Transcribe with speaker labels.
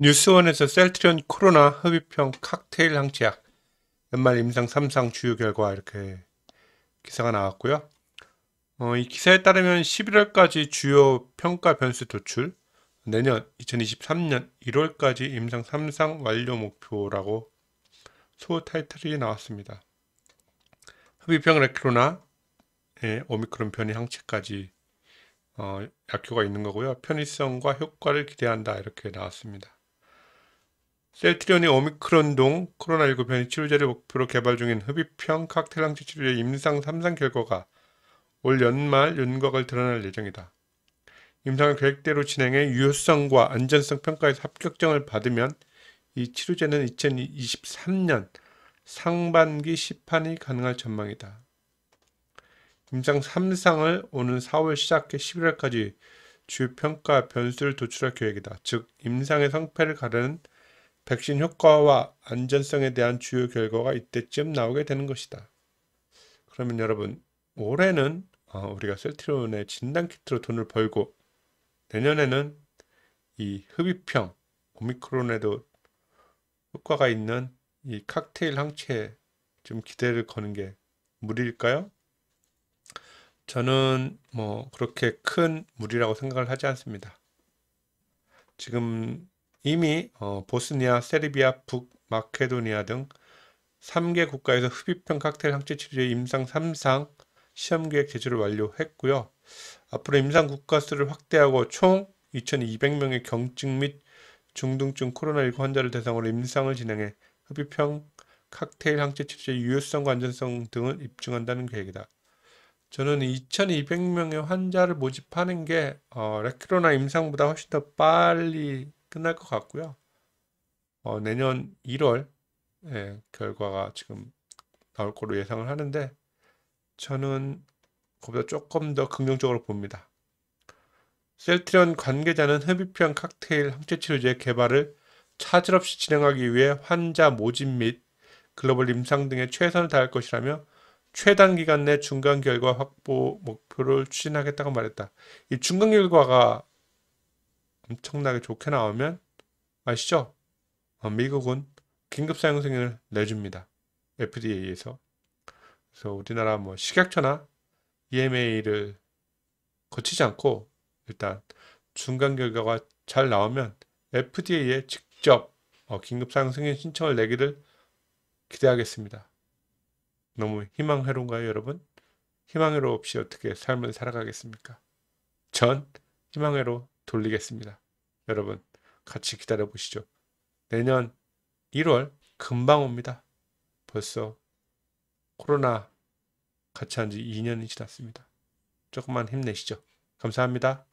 Speaker 1: 뉴스원에서 셀트리온 코로나 흡입형 칵테일 항체약 연말 임상 3상 주요 결과 이렇게 기사가 나왔고요. 어, 이 기사에 따르면 11월까지 주요 평가 변수 도출, 내년 2023년 1월까지 임상 3상 완료 목표라고 소 타이틀이 나왔습니다. 흡입형 레크로나 예, 오미크론 변이 항체까지 어, 약효가 있는 거고요. 편의성과 효과를 기대한다 이렇게 나왔습니다. 셀트리온이 오미크론동 코로나19 변이 치료제를 목표로 개발 중인 흡입형 칵테일 항체 치료제 임상 3상 결과가 올 연말 윤곽을 드러낼 예정이다. 임상을 계획대로 진행해 유효성과 안전성 평가에서 합격증을 받으면 이 치료제는 2023년 상반기 시판이 가능할 전망이다. 임상 3상을 오는 4월 시작해 11월까지 주요 평가 변수를 도출할 계획이다. 즉 임상의 성패를 가르는 백신 효과와 안전성에 대한 주요 결과가 이때쯤 나오게 되는 것이다. 그러면 여러분 올해는 어, 우리가 셀트리온의 진단 키트로 돈을 벌고 내년에는 이 흡입형 오미크론에도 효과가 있는 이 칵테일 항체에 좀 기대를 거는 게 무리일까요? 저는 뭐 그렇게 큰 무리라고 생각을 하지 않습니다. 지금 이미 어, 보스니아, 세르비아, 북마케도니아 등 3개 국가에서 흡입형 칵테일 항체 치료 임상 3상 시험 계획 제출을 완료했고요. 앞으로 임상 국가 수를 확대하고 총 2,200명의 경증 및 중등증 코로나19 환자를 대상으로 임상을 진행해 흡입형 칵테일 항체 치료의 유효성과 안전성 등을 입증한다는 계획이다. 저는 2,200명의 환자를 모집하는 게 어, 레크로나 임상보다 훨씬 더 빨리 끝날 것 같고요. 어, 내년 1월 예, 결과가 지금 나올 거로 예상을 하는데 저는 그보다 조금 더 긍정적으로 봅니다. 셀트리온 관계자는 흡입형 칵테일 항체치료제 개발을 차질 없이 진행하기 위해 환자 모집 및 글로벌 임상 등에 최선을 다할 것이라며 최단 기간 내 중간 결과 확보 목표를 추진하겠다고 말했다. 이 중간 결과가 엄청나게 좋게 나오면 아시죠? 어, 미국은 긴급 사용 승인을 내줍니다. FDA에서. 그래서 우리나라 뭐 식약처나 EMA를 거치지 않고 일단 중간 결과가 잘 나오면 FDA에 직접 어, 긴급 사용 승인 신청을 내기를 기대하겠습니다. 너무 희망 회로인가요, 여러분? 희망 회로 없이 어떻게 삶을 살아가겠습니까? 전 희망 회로 돌리겠습니다. 여러분 같이 기다려 보시죠. 내년 1월 금방 옵니다. 벌써 코로나 같이 한 지 2년이 지났습니다. 조금만 힘내시죠. 감사합니다.